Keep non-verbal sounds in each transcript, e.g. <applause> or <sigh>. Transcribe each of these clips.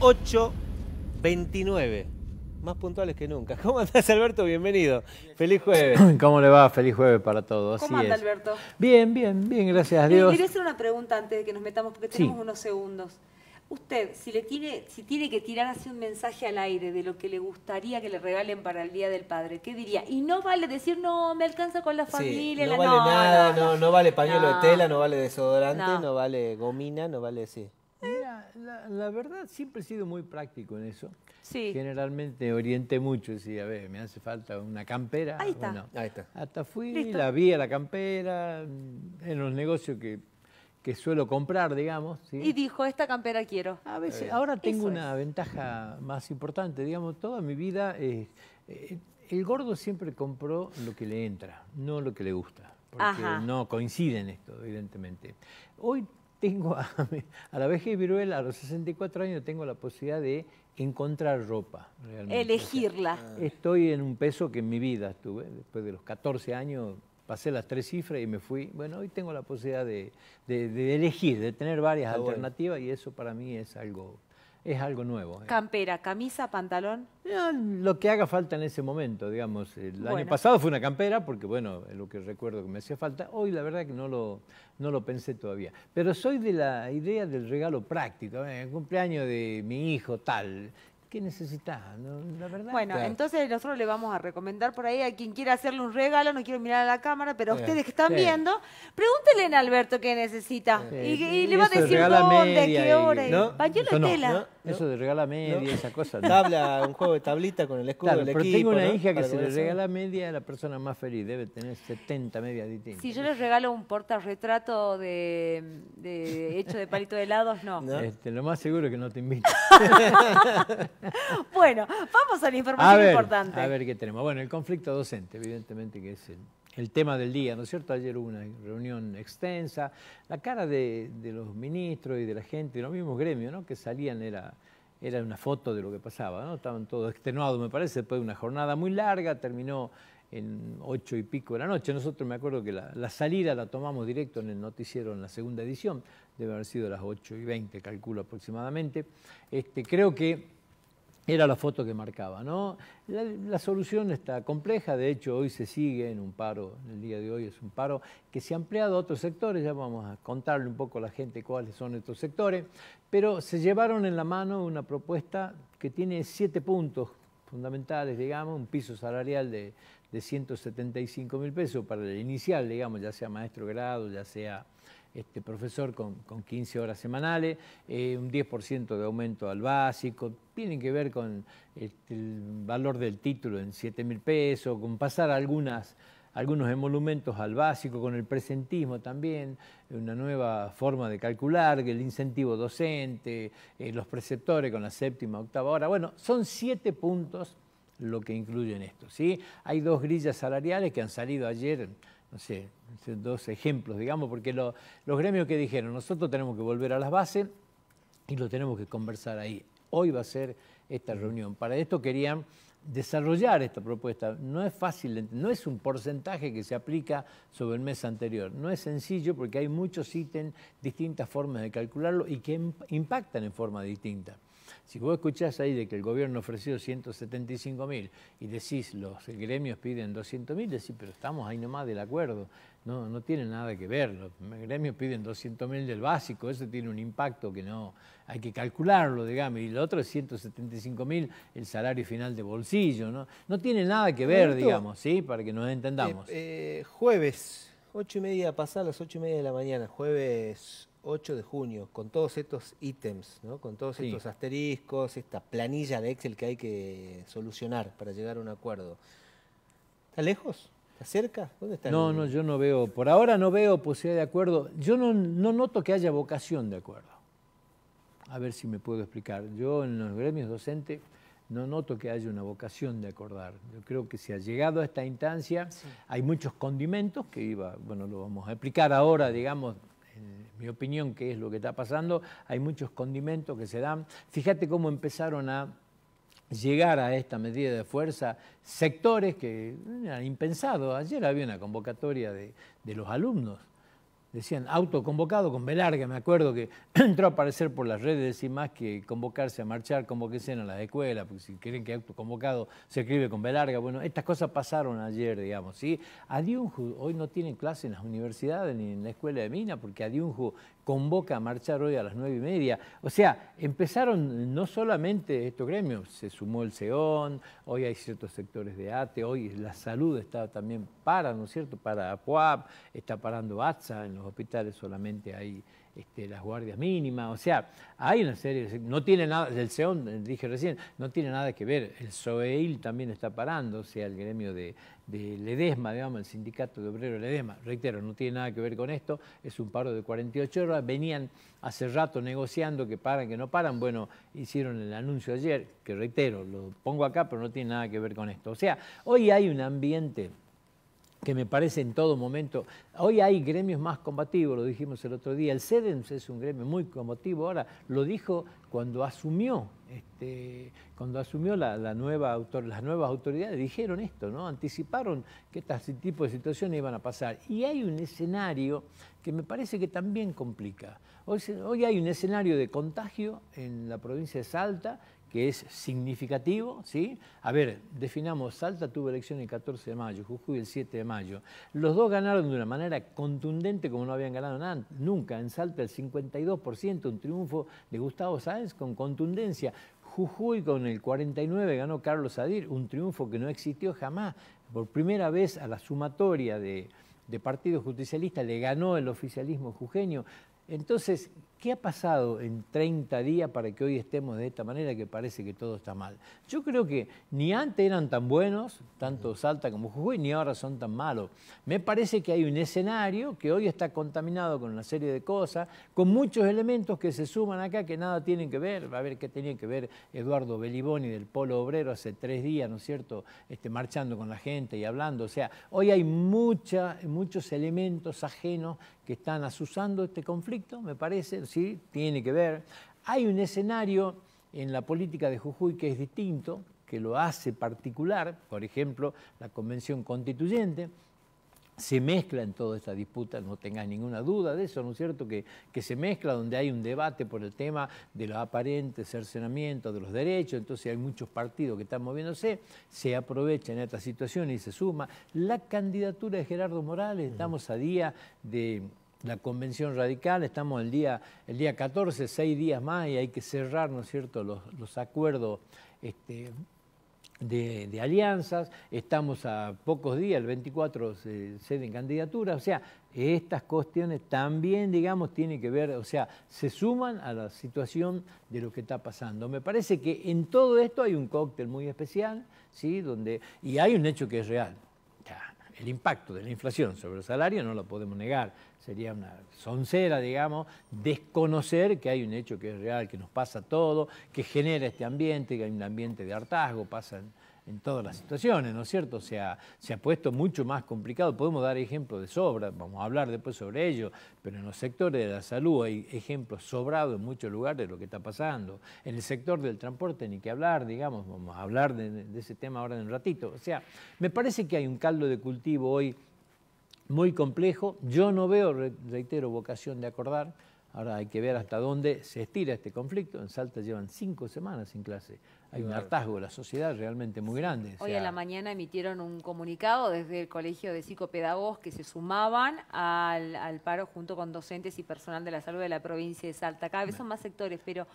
8.29. Más puntuales que nunca. <laughs> ¿Cómo andás, Alberto? Bienvenido. Feliz jueves. <laughs> ¿Cómo le va? Feliz jueves para todos. ¿Cómo anda, Alberto? Bien, bien, bien, gracias a eh, Dios. quería hacer una pregunta antes de que nos metamos, porque tenemos unos segundos. Usted, si le tiene, si tiene que tirar así un mensaje al aire de lo que le gustaría que le regalen para el Día del Padre, ¿qué diría? Y no vale decir, no, me alcanza con la familia, no vale nada, no, no, vale pañuelo de tela, no vale desodorante, no, vale gomina, no vale, sí la, verdad siempre he sido muy práctico en eso. Sí. Generalmente orienté mucho, decía, a ver, me hace falta una campera. Ahí está. Hasta fui, la vi a la campera, mm, en los negocios que, que suelo comprar, digamos. Y dijo, esta campera quiero. A veces, ahora tengo una ventaja más importante, digamos, toda mi vida, eh, eh, el gordo siempre compró lo que le entra, no lo que le gusta porque no coinciden esto, evidentemente. Hoy tengo a, <laughs> a, la que viruela, a los 64 años tengo la posibilidad de encontrar ropa. Elegirla. estoy en un peso que en mi vida estuve, después de los 14 años pasé las tres cifras y me fui. Bueno, hoy tengo la posibilidad de, elegir, de tener varias alternativas y eso para mí es algo es algo nuevo. Eh. Campera, camisa, pantalón. Eh, lo que haga falta en ese momento, digamos. El año pasado fue una campera, porque bueno, lo que recuerdo que me hacía falta. Hoy la verdad que no lo, no lo pensé todavía. Pero soy de la idea del regalo práctico. El eh, cumpleaños de mi hijo, tal. ¿Qué necesitas? Bueno, entonces nosotros le vamos a recomendar por ahí a quien quiera hacerle un regalo, no quiero mirar a la cámara, pero ustedes que están viendo, pregúntenle a Alberto qué necesita. y, le va a decir dónde, qué hora. Y, ¿no? tela. eso de regala media esa cosa. Tabla, <laughs> un juego de tablita con el escudo claro, pero Tengo una hija que se le regala media la persona más feliz, debe tener 70 medias distintas. Si yo les regalo un portarretrato de, de hecho de palito de helados, no. <laughs> Este, lo más seguro es que no te invito. <laughs> <laughs> bueno, vamos a la información importante. A ver qué tenemos. Bueno, el conflicto docente, evidentemente que es el, tema del día, ¿no es cierto? Ayer hubo una reunión extensa, la cara de, los ministros y de la gente, de los mismos gremios, ¿no? Que salían era, era una foto de lo que pasaba, ¿no? Estaban todos extenuados, me parece, después de una jornada muy larga, terminó en ocho y pico de la noche. Nosotros me acuerdo que la, salida la tomamos directo en el noticiero en la segunda edición, debe haber sido las ocho y veinte calculo aproximadamente. Este, creo que era la foto que marcaba, ¿no? La, solución está compleja, de hecho hoy se sigue en un paro, en el día de hoy es un paro que se ha ampliado a otros sectores, ya vamos a contarle un poco a la gente cuáles son estos sectores, pero se llevaron en la mano una propuesta que tiene siete puntos fundamentales, digamos, un piso salarial de, de 175 mil pesos para el inicial, digamos, ya sea maestro grado, ya sea este, profesor con, 15 horas semanales, eh, un 10% de aumento al básico, tienen que ver con este, el valor del título en 7 mil pesos, con pasar algunas algunos emolumentos al básico, con el presentismo también, una nueva forma de calcular, el incentivo docente, eh, los preceptores con la séptima, octava hora. Bueno, son siete puntos lo que incluyen esto. ¿sí? Hay dos grillas salariales que han salido ayer no sé, dos ejemplos, digamos, porque los gremios que dijeron, nosotros tenemos que volver a las bases y lo tenemos que conversar ahí. Hoy va a ser esta reunión. Para esto querían desarrollar esta propuesta. No es fácil, no es un porcentaje que se aplica sobre el mes anterior. No es sencillo porque hay muchos ítems, distintas formas de calcularlo y que impactan en forma distinta. Si vos escuchás ahí de que el gobierno ofreció 175 mil y decís los gremios piden 200 mil, decís, pero estamos ahí nomás del acuerdo, no, no tiene nada que ver, los gremios piden 200 mil del básico, eso tiene un impacto que no, hay que calcularlo, digamos, y lo otro es 175 mil el salario final de bolsillo, ¿no? No tiene nada que ver, digamos, ¿sí? Para que nos entendamos. Eh, eh, jueves, 8 y media pasada, las 8 y media de la mañana, jueves 8 de junio, con todos estos ítems, con todos estos asteriscos, esta planilla de Excel que hay que solucionar para llegar a un acuerdo. ¿Está lejos? ¿Está cerca? ¿Dónde está? No, no, yo no veo, por ahora no veo posibilidad de acuerdo. Yo no, no noto que haya vocación de acuerdo. A ver si me puedo explicar. Yo en los gremios docentes no noto que haya una vocación de acordar. Yo creo que si ha llegado a esta instancia, hay muchos condimentos que iba, bueno, lo vamos a explicar ahora, digamos, en mi opinión, que es lo que está pasando. Hay muchos condimentos que se dan. Fíjate cómo empezaron a llegar a esta medida de fuerza sectores que eran impensados. Ayer había una convocatoria de, de los alumnos decían autoconvocado con Belarga, me acuerdo que <clears throat> entró a aparecer por las redes y más que convocarse a marchar, convoquense a las escuelas, porque si quieren que autoconvocado se escribe con Belarga, bueno, estas cosas pasaron ayer, digamos, ¿sí? Adiunju hoy no tienen clase en las universidades ni en la escuela de Mina, porque Adiunju convoca a marchar hoy a las nueve y media. O sea, empezaron no solamente estos gremios, se sumó el SEON, hoy hay ciertos sectores de ATE, hoy la salud está también para, ¿no es cierto?, para APUAP, está parando ATSA en los hospitales solamente hay este, las guardias mínimas, o sea, hay una serie, no tiene nada, del SEON, eh, dije recién, no tiene nada que ver, el SOEIL también está parando, o sea, el gremio de, Ledesma, digamos, el sindicato de obrero Ledesma, reitero, no tiene nada que ver con esto, es un paro de 48 horas, venían hace rato negociando que paran, que no paran, bueno, hicieron el anuncio ayer, que reitero, lo pongo acá, pero no tiene nada que ver con esto, o sea, hoy hay un ambiente que me parece en todo momento. Hoy hay gremios más combativos, lo dijimos el otro día. El CEDEMS es un gremio muy combativo. Ahora lo dijo cuando asumió, este, cuando asumió nueva autor, las nuevas autoridades, dijeron esto, ¿no? Anticiparon que este tipo de situaciones iban a pasar. Y hay un escenario que me parece que también complica. hoy hay un escenario de contagio en la provincia de Salta que es significativo. ¿sí? A ver, definamos, Salta tuvo elección el 14 de mayo, Jujuy el 7 de mayo. Los dos ganaron de una manera contundente como no habían ganado nada, nunca. En Salta el 52%, un triunfo de Gustavo Sáenz con contundencia. Jujuy con el 49 ganó Carlos Adir, un triunfo que no existió jamás. Por primera vez a la sumatoria de, de partidos justicialistas le ganó el oficialismo jujeño. Entonces, ¿Qué ha pasado en 30 días para que hoy estemos de esta manera que parece que todo está mal? Yo creo que ni antes eran tan buenos, tanto Salta como Jujuy, ni ahora son tan malos. Me parece que hay un escenario que hoy está contaminado con una serie de cosas, con muchos elementos que se suman acá que nada tienen que ver. A ver qué tenía que ver Eduardo Beliboni del Polo Obrero hace tres días, ¿no es cierto?, este, marchando con la gente y hablando. O sea, hoy hay mucha, muchos elementos ajenos que están asusando este conflicto, me parece ¿sí? tiene que ver. Hay un escenario en la política de Jujuy que es distinto, que lo hace particular, por ejemplo, la Convención Constituyente, se mezcla en toda esta disputa, no tengas ninguna duda de eso, ¿no es cierto? Que, que se mezcla donde hay un debate por el tema de los aparentes cercenamientos de los derechos, entonces hay muchos partidos que están moviéndose, se aprovecha en esta situación y se suma. La candidatura de Gerardo Morales, estamos a día de la convención radical, estamos el día, el día 14, seis días más y hay que cerrar, ¿no es cierto?, los, acuerdos este, de, alianzas, estamos a pocos días, el 24 se ceden candidaturas, o sea, estas cuestiones también, digamos, tienen que ver, o sea, se suman a la situación de lo que está pasando. Me parece que en todo esto hay un cóctel muy especial, ¿sí? Donde, y hay un hecho que es real, el impacto de la inflación sobre el salario no lo podemos negar. Sería una soncera, digamos, desconocer que hay un hecho que es real, que nos pasa todo, que genera este ambiente, que hay un ambiente de hartazgo, pasan en todas las situaciones, ¿no es cierto? Se ha, puesto mucho más complicado. Podemos dar ejemplos de sobra, vamos a hablar después sobre ello, pero en los sectores de la salud hay ejemplos sobrados en muchos lugares de lo que está pasando. En el sector del transporte ni que hablar, digamos, vamos a hablar de, de ese tema ahora en un ratito. O sea, me parece que hay un caldo de cultivo hoy muy complejo. Yo no veo, reitero, vocación de acordar. Ahora hay que ver hasta dónde se estira este conflicto. En Salta llevan cinco semanas sin clase. Hay un hartazgo de la sociedad realmente muy grande. Hoy en la mañana emitieron un comunicado desde el Colegio de Psicopedagogos que se sumaban al, paro junto con docentes y personal de la salud de la provincia de Salta. Cada vez son más sectores, pero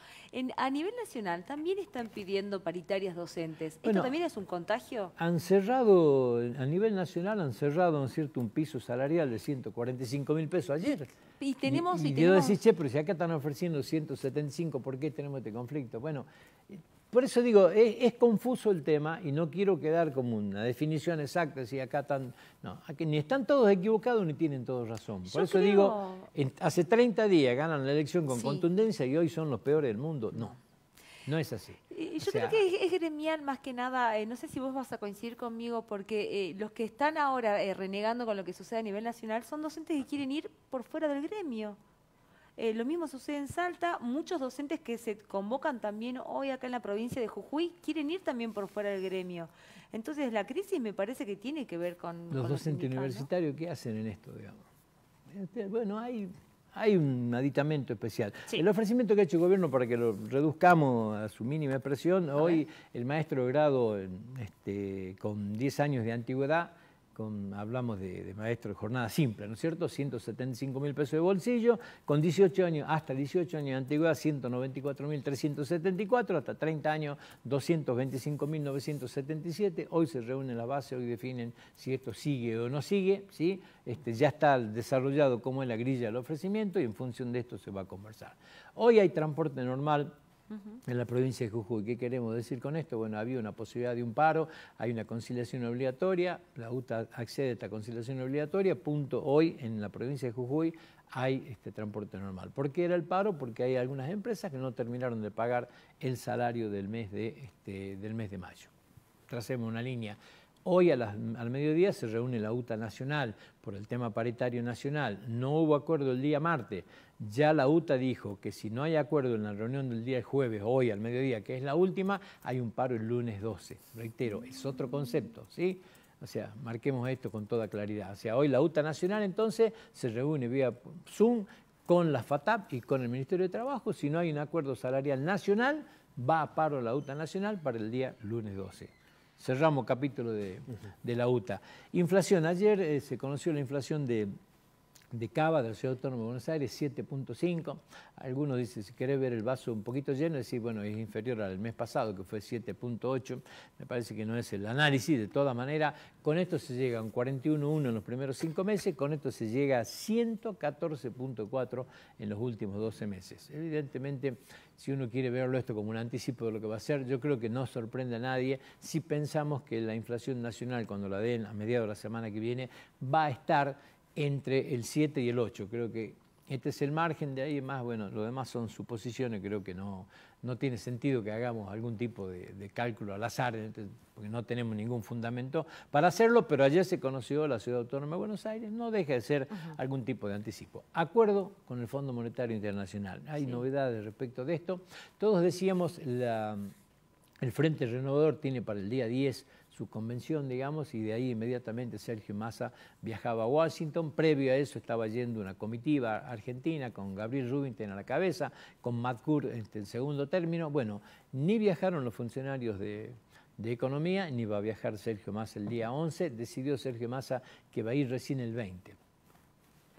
a nivel nacional también están pidiendo paritarias docentes. ¿Esto también es un contagio? Han cerrado, a nivel nacional han cerrado, cierto?, un piso salarial de 145 mil pesos ayer. Y tenemos... Y, yo decía, pero si acá están ofreciendo 175, ¿por qué tenemos este conflicto? Bueno por eso digo, e, es, confuso el tema y no quiero quedar como una definición exacta si acá están... No, ni están todos equivocados ni tienen todos razón. Por eso digo, hace 30 días ganan la elección con contundencia y hoy son los peores del mundo. No, no es así. Yo creo que es, gremial más que nada, eh, no sé si vos vas a coincidir conmigo, porque eh, los que están ahora eh, renegando con lo que sucede a nivel nacional son docentes que quieren ir por fuera del gremio. Eh, lo mismo sucede en Salta, muchos docentes que se convocan también hoy acá en la provincia de Jujuy quieren ir también por fuera del gremio. Entonces la crisis me parece que tiene que ver con... Los docentes universitarios, ¿qué hacen en esto, este, Bueno, hay, un aditamento especial. El ofrecimiento que ha hecho el gobierno para que lo reduzcamos a su mínima presión, hoy el maestro de grado este, con 10 años de antigüedad hablamos de, maestro de jornada simple, ¿no es cierto? 175 mil pesos de bolsillo, con 18 años, hasta 18 años de antigüedad, 194.374, hasta 30 años, 225.977, Hoy se reúne la base, hoy definen si esto sigue o no sigue, ¿sí? Este, ya está desarrollado cómo es la grilla del ofrecimiento y en función de esto se va a conversar. Hoy hay transporte normal en la provincia de Jujuy. ¿Qué queremos decir con esto? Bueno, había una posibilidad de un paro, hay una conciliación obligatoria, la UTA accede a esta conciliación obligatoria, punto, hoy en la provincia de Jujuy hay este transporte normal. ¿Por qué era el paro? Porque hay algunas empresas que no terminaron de pagar el salario del mes de, este, del mes de mayo. Tracemos una línea Hoy al mediodía se reúne la UTA Nacional por el tema paritario nacional. No hubo acuerdo el día martes. Ya la UTA dijo que si no hay acuerdo en la reunión del día jueves, hoy al mediodía, que es la última, hay un paro el lunes 12. Reitero, es otro concepto, ¿sí? O sea, marquemos esto con toda claridad. O sea, hoy la UTA Nacional entonces se reúne vía Zoom con la FATAP y con el Ministerio de Trabajo. Si no hay un acuerdo salarial nacional, va a paro la UTA Nacional para el día lunes 12 cerramos capítulo de, la UTA. Inflación, ayer eh, se conoció la inflación de, de Cava, de la Ciudad Autónoma de Buenos Aires, 7.5. Algunos dicen, si querés ver el vaso un poquito lleno, decir, bueno, es inferior al mes pasado, que fue 7.8. Me parece que no es el análisis. De toda manera con esto se llega a un 41.1 en los primeros cinco meses, con esto se llega a 114.4 en los últimos 12 meses. Evidentemente, si uno quiere verlo esto como un anticipo de lo que va a ser, yo creo que no sorprende a nadie si pensamos que la inflación nacional, cuando la den a mediados de la semana que viene, va a estar entre el 7 y el 8. Creo que este es el margen, de ahí más, bueno, lo demás son suposiciones, creo que no, tiene sentido que hagamos algún tipo de, cálculo al azar, este, porque no tenemos ningún fundamento para hacerlo, pero ayer se conoció la Ciudad Autónoma de Buenos Aires, no deja de ser algún tipo de anticipo. Acuerdo con el Fondo Monetario Internacional, hay novedades respecto de esto. Todos decíamos, el Frente Renovador tiene para el día 10 su convención, digamos, y de ahí inmediatamente Sergio Massa viajaba a Washington. Previo a eso estaba yendo una comitiva argentina con Gabriel Rubinstein a la cabeza, con Matt en el segundo término. Bueno, ni viajaron los funcionarios de, de Economía, ni va a viajar Sergio Massa el día 11. Decidió Sergio Massa que va a ir recién el 20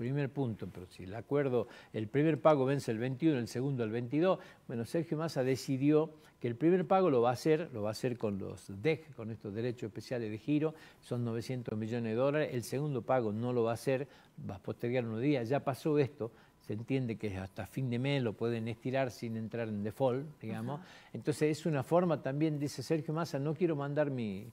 primer punto, pero si el acuerdo, el primer pago vence el 21, el segundo el 22, bueno, Sergio Massa decidió que el primer pago lo va a hacer, lo va a hacer con los DEG, con estos derechos especiales de giro, son 900 millones de dólares, el segundo pago no lo va a hacer, va a postergar unos días, ya pasó esto, se entiende que hasta fin de mes lo pueden estirar sin entrar en default, digamos. Entonces es una forma también, dice Sergio Massa, no quiero mandar mi,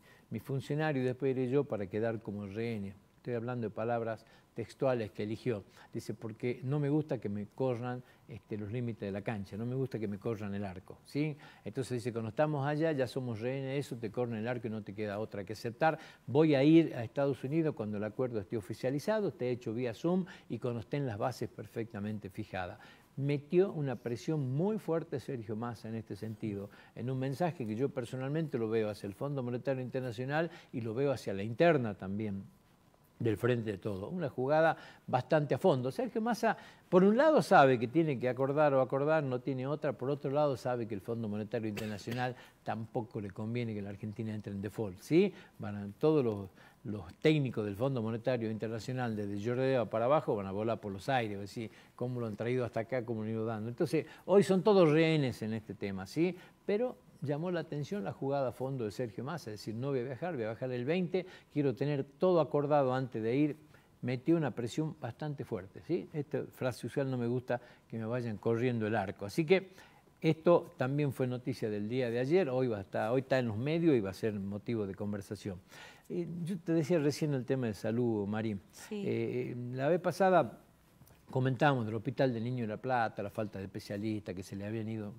funcionario después iré yo para quedar como rehén. Estoy hablando de palabras textuales que eligió. Dice, porque no me gusta que me corran este, los límites de la cancha, no me gusta que me corran el arco. ¿sí? Entonces dice, cuando estamos allá ya somos rehenes eso, te corren el arco y no te queda otra que aceptar. Voy a ir a Estados Unidos cuando el acuerdo esté oficializado, esté hecho vía Zoom y cuando estén las bases perfectamente fijadas metió una presión muy fuerte Sergio Massa en este sentido, en un mensaje que yo personalmente lo veo hacia el Fondo Monetario Internacional y lo veo hacia la interna también del frente de todo. Una jugada bastante a fondo. Sergio Massa, por un lado sabe que tiene que acordar o acordar, no tiene otra, por otro lado sabe que el Fondo Monetario Internacional tampoco le conviene que la Argentina entre en default, ¿sí? Van todos los, técnicos del Fondo Monetario Internacional desde para abajo van a volar por los aires, decir, cómo lo han traído hasta acá, cómo lo han ido dando. Entonces, hoy son todos rehenes en este tema, ¿sí? Pero llamó la atención la jugada a fondo de Sergio Massa, es decir, no voy a viajar, voy a bajar el 20, quiero tener todo acordado antes de ir, metió una presión bastante fuerte. ¿sí? Esta frase usual no me gusta que me vayan corriendo el arco. Así que esto también fue noticia del día de ayer, hoy, va a hoy está en los medios y va a ser motivo de conversación. Eh, yo te decía recién el tema de salud, Marín. Eh, la vez pasada Comentábamos del Hospital del Niño de La Plata, la falta de especialistas, que se le habían ido,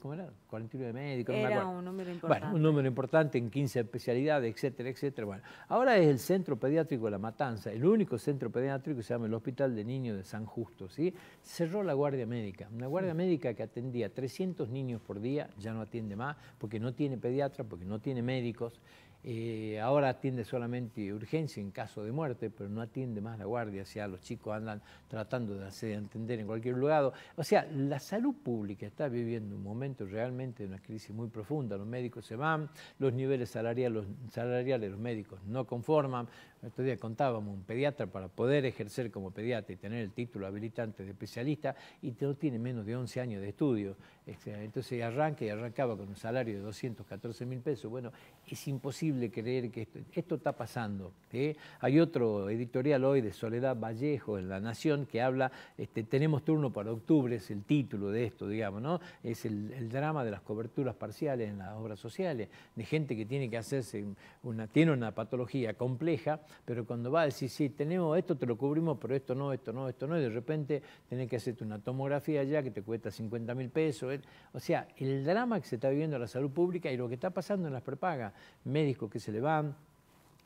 ¿cómo era? 49 médicos. un número importante. un número importante en 15 especialidades, etcétera, etcétera. Bueno, ahora es el Centro Pediátrico de La Matanza, el único centro pediátrico que se llama el Hospital de Niño de San Justo, ¿sí? Cerró la guardia médica, una guardia médica que atendía 300 niños por día, ya no atiende más, porque no tiene pediatra, porque no tiene médicos. Eh, ahora atiende solamente urgencia en caso de muerte, pero no atiende más la guardia, o sea, los chicos andan tratando de hacer entender en cualquier lugar. O sea, la salud pública está viviendo un momento realmente de una crisis muy profunda, los médicos se van, los niveles salariales, salariales, los médicos no conforman, el otro día contábamos, un pediatra para poder ejercer como pediatra y tener el título habilitante de especialista, y no tiene menos de 11 años de estudio. Este, entonces arranca y arrancaba con un salario de 214 mil pesos. Bueno, es imposible creer que esto, está pasando. ¿eh? Hay otro editorial hoy de Soledad Vallejo en La Nación que habla, este, tenemos turno para octubre, es el título de esto, digamos, ¿no? Es el, drama de las coberturas parciales en las obras sociales, de gente que tiene que hacerse una, tiene una patología compleja pero cuando va a decir, sí, tenemos esto, te lo cubrimos, pero esto no, esto no, esto no, y de repente tenés que hacerte una tomografía ya que te cuesta 50 mil pesos. Eh. O sea, el drama que se está viviendo en la salud pública y lo que está pasando en las prepagas, médicos que se le van,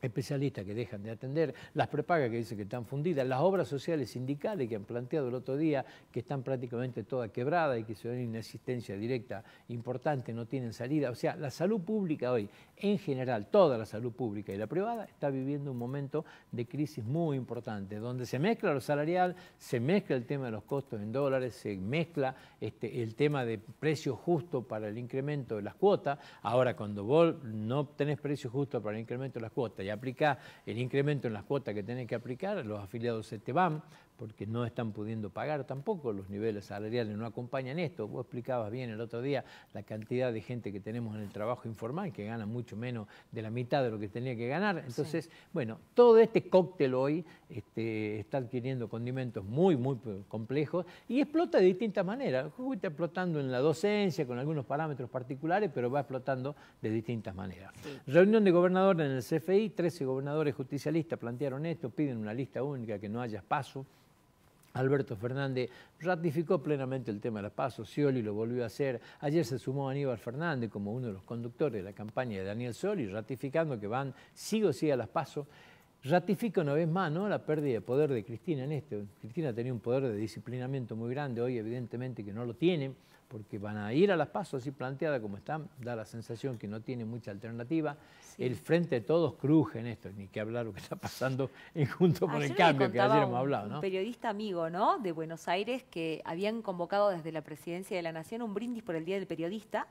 especialistas que dejan de atender, las prepagas que dicen que están fundidas, las obras sociales sindicales que han planteado el otro día que están prácticamente todas quebradas y que se dan una existencia directa importante, no tienen salida. O sea, la salud pública hoy, en general, toda la salud pública y la privada, está viviendo un momento de crisis muy importante, donde se mezcla lo salarial, se mezcla el tema de los costos en dólares, se mezcla este, el tema de precio justo para el incremento de las cuotas. Ahora, cuando vos no tenés precio justo para el incremento de las cuotas, aplica el incremento en las cuotas que tenés que aplicar, los afiliados se te van, porque no están pudiendo pagar tampoco, los niveles salariales no acompañan esto. Vos explicabas bien el otro día la cantidad de gente que tenemos en el trabajo informal, que gana mucho menos de la mitad de lo que tenía que ganar. Entonces, bueno, todo este cóctel hoy este, está adquiriendo condimentos muy, muy complejos y explota de distintas maneras. está explotando en la docencia, con algunos parámetros particulares, pero va explotando de distintas maneras. Reunión de gobernadores en el CFI, 13 gobernadores justicialistas plantearon esto, piden una lista única que no haya paso Alberto Fernández ratificó plenamente el tema de la paz, Scioli lo volvió a hacer, ayer se sumó Aníbal Fernández como uno de los conductores de la campaña de Daniel Soli, ratificando que van sí o sí a las pasos Ratifica una vez más ¿no? la pérdida de poder de Cristina en esto. Cristina tenía un poder de disciplinamiento muy grande, hoy evidentemente que no lo tiene, porque van a ir a las pasos así planteada como están, da la sensación que no tiene mucha alternativa. El frente de todos cruje en esto, ni que hablar lo que está pasando en Junto con el Cambio, que ayer hemos hablado. ¿no? Un periodista amigo ¿no? de Buenos Aires que habían convocado desde la presidencia de la Nación un brindis por el Día del Periodista.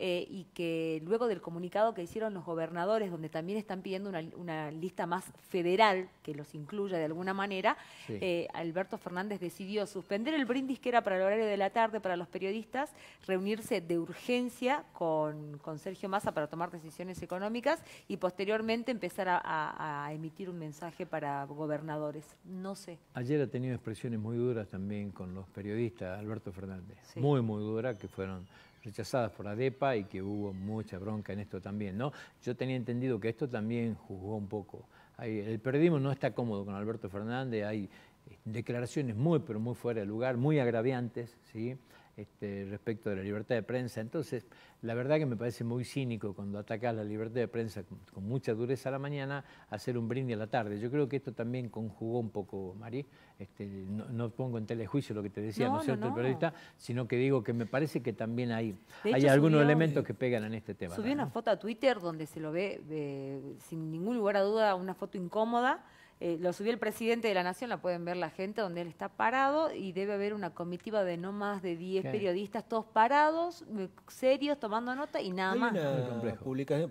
Eh, y que luego del comunicado que hicieron los gobernadores, donde también están pidiendo una, lista más federal que los incluya de alguna manera, eh, Alberto Fernández decidió suspender el brindis que era para el horario de la tarde para los periodistas, reunirse de urgencia con, Sergio Massa para tomar decisiones económicas y posteriormente empezar a, emitir un mensaje para gobernadores. No sé. Ayer ha tenido expresiones muy duras también con los periodistas, Alberto Fernández. Muy, muy duras, que fueron rechazadas por la DEPA y que hubo mucha bronca en esto también. ¿no? Yo tenía entendido que esto también juzgó un poco. el periodismo no está cómodo con Alberto Fernández, hay eh, declaraciones muy, pero muy fuera de lugar, muy agraviantes. ¿sí? Este, respecto de la libertad de prensa. Entonces, la verdad que me parece muy cínico cuando atacas la libertad de prensa con, mucha dureza a la mañana, hacer un brindis a la tarde. Yo creo que esto también conjugó un poco, Mari. Este, no, pongo en telejuicio lo que te decía, ¿no, cierto, el periodista? Sino que digo que me parece que también hay, hay algunos elementos que pegan en este tema. Subió una foto a Twitter donde se lo ve, eh, sin ningún lugar a duda, una foto incómoda eh, lo subió el presidente de la Nación, la pueden ver la gente, donde él está parado y debe haber una comitiva de no más de 10 periodistas, todos parados, eh, serios, tomando nota y nada más.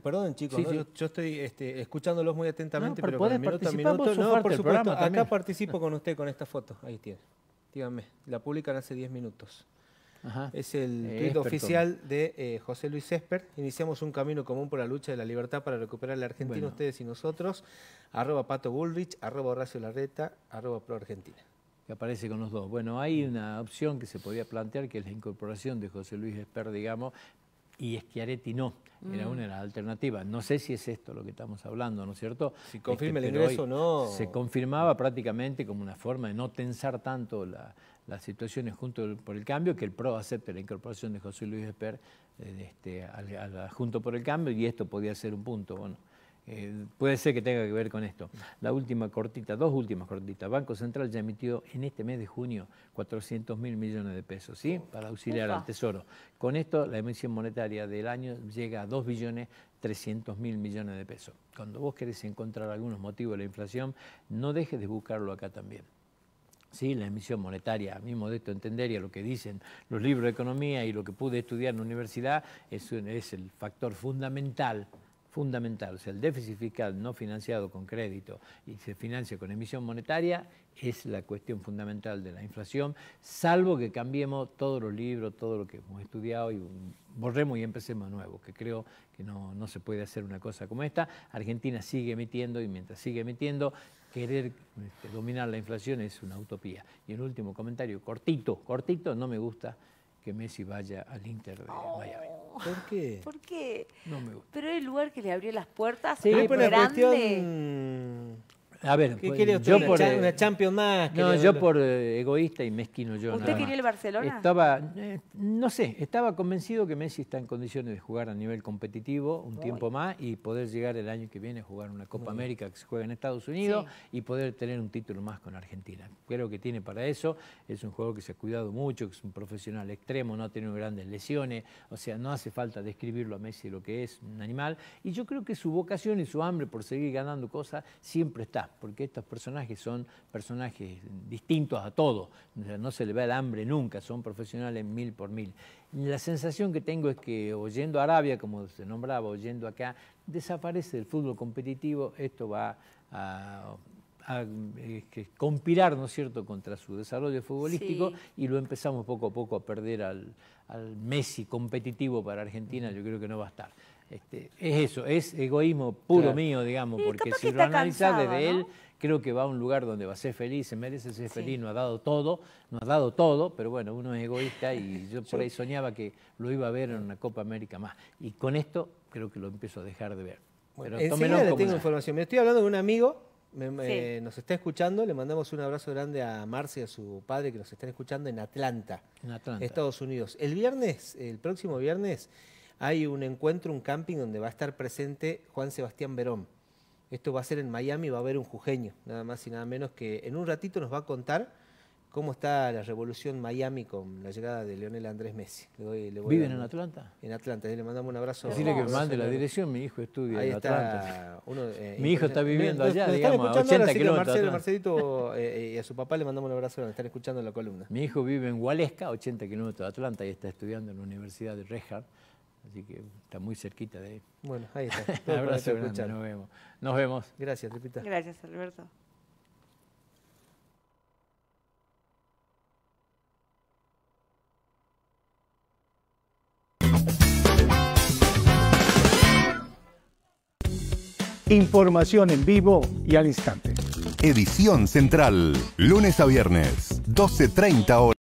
perdón chicos, Yo, estoy este, escuchándolos muy atentamente, pero, no, por supuesto, acá participo con usted con esta foto, ahí tiene. Díganme, la publican hace 10 minutos. Es el oficial de eh, José Luis Esper. Iniciamos un camino común por la lucha de la libertad para recuperar la Argentina, ustedes y nosotros. Arroba Pato Bullrich, arroba Horacio Larreta, arroba Pro Argentina. Que aparece con los dos. Bueno, hay una opción que se podía plantear, que es la incorporación de José Luis Esper, digamos, y Schiaretti no. Era mm. una de las alternativas. No sé si es esto lo que estamos hablando, ¿no es cierto? Si este, no. Se confirmaba prácticamente como una forma de no tensar tanto la, las situaciones junto por el cambio, que el PRO acepte la incorporación de José Luis Esper eh, este, al, Junto por el Cambio, y esto podía ser un punto. Bueno, eh, puede ser que tenga que ver con esto. La última cortita, dos últimas cortitas. Banco Central ya emitió en este mes de junio 400 mil millones de pesos, ¿sí? Para auxiliar al Tesoro. Con esto, la emisión monetaria del año llega a 2 billones 300 mil millones de pesos. Cuando vos querés encontrar algunos motivos de la inflación, no dejes de buscarlo acá también. Sí, la emisión monetaria, a de esto entender y a lo que dicen los libros de economía y lo que pude estudiar en la universidad, es, es el factor fundamental fundamental, el déficit fiscal no financiado con crédito y se financia con emisión monetaria, es la cuestión fundamental de la inflación, salvo que cambiemos todos los libros, todo lo que hemos estudiado y borremos y empecemos de nuevo, que creo que no, se puede hacer una cosa como esta. Argentina sigue emitiendo y mientras sigue emitiendo, querer este, dominar la inflación es una utopía. Y el último comentario, cortito, cortito, no me gusta que Messi vaya al Inter de oh. ¿Por qué? ¿Por qué? No me gusta. Pero el lugar que le abrió las puertas sí, pero a ver, ¿Qué pues, yo por, eh, una, más. No, yo por eh, egoísta y mezquino yo. ¿Usted quería el Barcelona? Estaba, eh, no sé, estaba convencido que Messi está en condiciones de jugar a nivel competitivo un tiempo más y poder llegar el año que viene a jugar una Copa América que se juega en Estados Unidos y poder tener un título más con Argentina. Creo que tiene para eso. Es un jugador que se ha cuidado mucho, que es un profesional extremo, no ha tenido grandes lesiones. O sea, no hace falta describirlo a Messi lo que es, un animal. Y yo creo que su vocación y su hambre por seguir ganando cosas siempre está porque estos personajes son personajes distintos a todos, no se le ve el hambre nunca, son profesionales mil por mil. La sensación que tengo es que oyendo a Arabia, como se nombraba, oyendo acá, desaparece el fútbol competitivo, esto va a a conspirar, ¿no es cierto?, contra su desarrollo futbolístico y lo empezamos poco a poco a perder al, al Messi competitivo para Argentina, yo creo que no va a estar. Este, es eso, es egoísmo puro mío, digamos, porque si lo analizas desde él, creo que va a un lugar donde va a ser feliz, se merece ser feliz, no ha dado todo, no ha dado todo, pero bueno, uno es egoísta y yo <laughs> por ahí soñaba que lo iba a ver en una Copa América más. Y con esto creo que lo empiezo a dejar de ver. Bueno, pero tengo información. Me estoy hablando de un amigo nos está escuchando, le mandamos un abrazo grande a Marcia, y a su padre, que nos están escuchando en Atlanta, en Estados Unidos. El viernes, el próximo viernes, hay un encuentro, un camping donde va a estar presente Juan Sebastián Verón. Esto va a ser en Miami, va a haber un jujeño, nada más y nada menos que en un ratito nos va a contar ¿Cómo está la revolución Miami con la llegada de Leonel Andrés Messi? ¿Viven en Atlanta? En Atlanta, le mandamos un abrazo. Decirle que mande la dirección, mi hijo estudia en Atlanta. Eh, mi hijo está viviendo allá, digamos, a 80 kilómetros. Marcelo, Marcelito eh, eh, y a su papá le mandamos un abrazo, están escuchando la columna. Mi hijo vive en Hualesca, 80 kilómetros de Atlanta, y está estudiando en la Universidad de Rehard. Así que está muy cerquita de ahí. Bueno, ahí está. un <laughs> abrazo grande, nos vemos. Nos vemos. Gracias, tripita. Gracias, Alberto. Información en vivo y al instante. Edición Central, lunes a viernes, 12.30 horas.